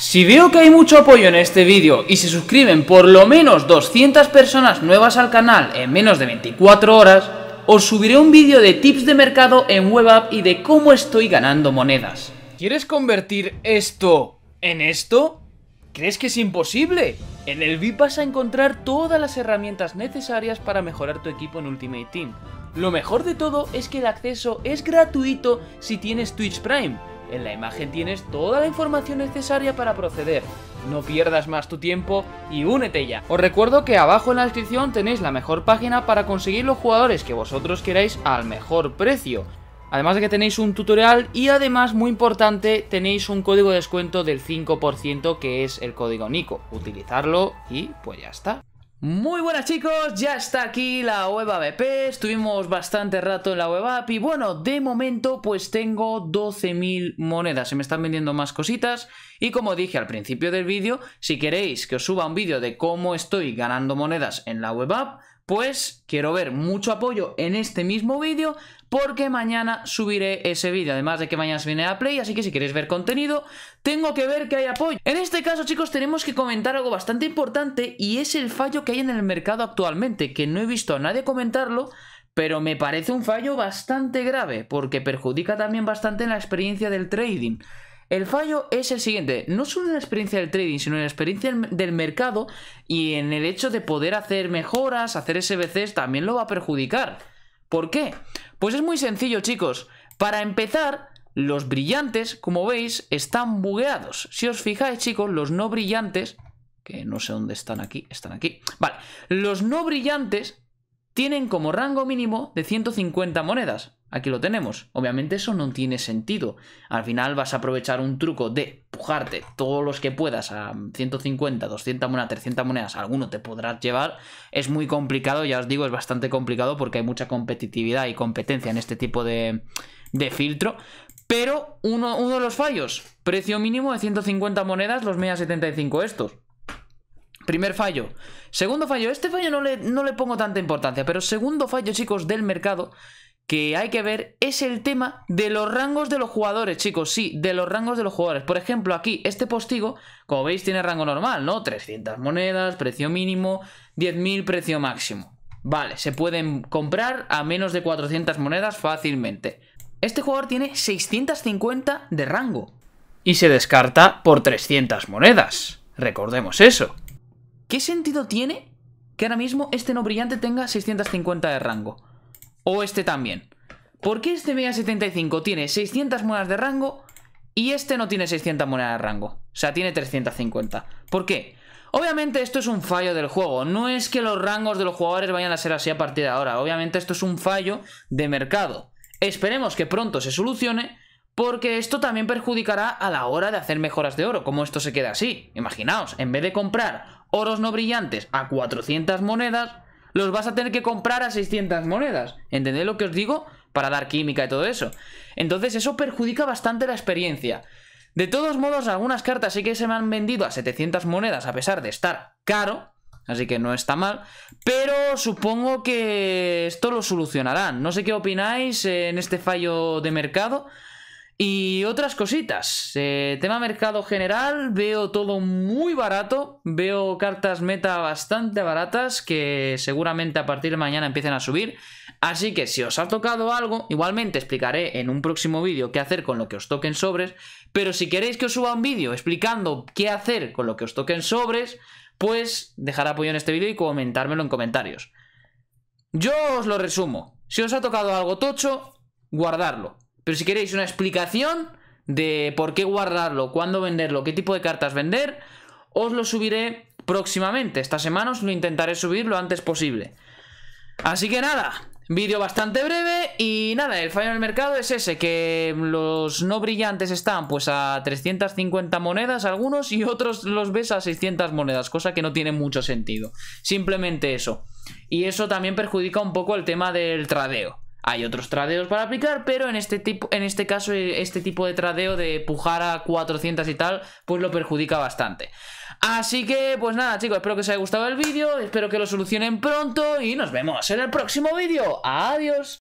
Si veo que hay mucho apoyo en este vídeo y se suscriben por lo menos 200 personas nuevas al canal en menos de 24 horas, os subiré un vídeo de tips de mercado en WebApp y de cómo estoy ganando monedas. ¿Quieres convertir esto en esto? ¿Crees que es imposible? En el VIP vas a encontrar todas las herramientas necesarias para mejorar tu equipo en Ultimate Team. Lo mejor de todo es que el acceso es gratuito si tienes Twitch Prime, en la imagen tienes toda la información necesaria para proceder. No pierdas más tu tiempo y únete ya. Os recuerdo que abajo en la descripción tenéis la mejor página para conseguir los jugadores que vosotros queráis al mejor precio. Además de que tenéis un tutorial y además, muy importante, tenéis un código de descuento del 5% que es el código Nico. Utilizarlo y pues ya está. Muy buenas chicos, ya está aquí la web ABP, estuvimos bastante rato en la web app y bueno, de momento pues tengo 12.000 monedas, se me están vendiendo más cositas y como dije al principio del vídeo, si queréis que os suba un vídeo de cómo estoy ganando monedas en la web app, pues quiero ver mucho apoyo en este mismo vídeo porque mañana subiré ese vídeo. Además de que mañana se viene a Play, así que si queréis ver contenido, tengo que ver que hay apoyo. En este caso, chicos, tenemos que comentar algo bastante importante y es el fallo que hay en el mercado actualmente, que no he visto a nadie comentarlo, pero me parece un fallo bastante grave porque perjudica también bastante en la experiencia del trading. El fallo es el siguiente, no solo en la experiencia del trading, sino en la experiencia del mercado y en el hecho de poder hacer mejoras, hacer SBCs, también lo va a perjudicar. ¿Por qué? Pues es muy sencillo, chicos. Para empezar, los brillantes, como veis, están bugueados. Si os fijáis, chicos, los no brillantes, que no sé dónde están aquí, están aquí. Vale, los no brillantes tienen como rango mínimo de 150 monedas. Aquí lo tenemos. Obviamente eso no tiene sentido. Al final vas a aprovechar un truco de pujarte todos los que puedas a 150, 200 monedas, 300 monedas, alguno te podrás llevar. Es muy complicado, ya os digo, es bastante complicado porque hay mucha competitividad y competencia en este tipo de, filtro. Pero uno, de los fallos, precio mínimo de 150 monedas, los media 75 estos. Primer fallo. Segundo fallo, este fallo no le, no le pongo tanta importancia, pero segundo fallo, chicos, del mercado que hay que ver es el tema de los rangos de los jugadores, chicos. Sí, de los rangos de los jugadores. Por ejemplo, aquí, este postigo, como veis, tiene rango normal, ¿no? 300 monedas, precio mínimo, 10.000, precio máximo. Vale, se pueden comprar a menos de 400 monedas fácilmente. Este jugador tiene 650 de rango. Y se descarta por 300 monedas. Recordemos eso. ¿Qué sentido tiene que ahora mismo este no brillante tenga 650 de rango? O este también. ¿Por qué este Mega 75 tiene 600 monedas de rango y este no tiene 600 monedas de rango? O sea, tiene 350. ¿Por qué? Obviamente esto es un fallo del juego, no es que los rangos de los jugadores vayan a ser así a partir de ahora, obviamente esto es un fallo de mercado. Esperemos que pronto se solucione, porque esto también perjudicará a la hora de hacer mejoras de oro, como esto se queda así. Imaginaos, en vez de comprar oros no brillantes a 400 monedas, los vas a tener que comprar a 600 monedas. ¿Entendéis lo que os digo? Para dar química y todo eso. Entonces eso perjudica bastante la experiencia. De todos modos, algunas cartas sí que se me han vendido a 700 monedas a pesar de estar caro. Así que no está mal. Pero supongo que esto lo solucionarán. No sé qué opináis en este fallo de mercado. Y otras cositas. Eh, tema mercado general, veo todo muy barato. Veo cartas meta bastante baratas que seguramente a partir de mañana empiecen a subir. Así que si os ha tocado algo, igualmente explicaré en un próximo vídeo qué hacer con lo que os toquen sobres. Pero si queréis que os suba un vídeo explicando qué hacer con lo que os toquen sobres, pues dejar apoyo en este vídeo y comentármelo en comentarios. Yo os lo resumo. Si os ha tocado algo tocho, guardarlo. Pero si queréis una explicación de por qué guardarlo, cuándo venderlo, qué tipo de cartas vender, os lo subiré próximamente. Esta semana os lo intentaré subir lo antes posible. Así que nada, vídeo bastante breve y nada, el fallo en mercado es ese, que los no brillantes están pues a 350 monedas algunos y otros los ves a 600 monedas, cosa que no tiene mucho sentido. Simplemente eso. Y eso también perjudica un poco el tema del tradeo. Hay otros tradeos para aplicar, pero en este, tipo, en este caso eh, este tipo de tradeo de pujar a 400 y tal, pues lo perjudica bastante. Así que, pues nada chicos, espero que os haya gustado el vídeo, espero que lo solucionen pronto y nos vemos en el próximo vídeo. ¡Adiós!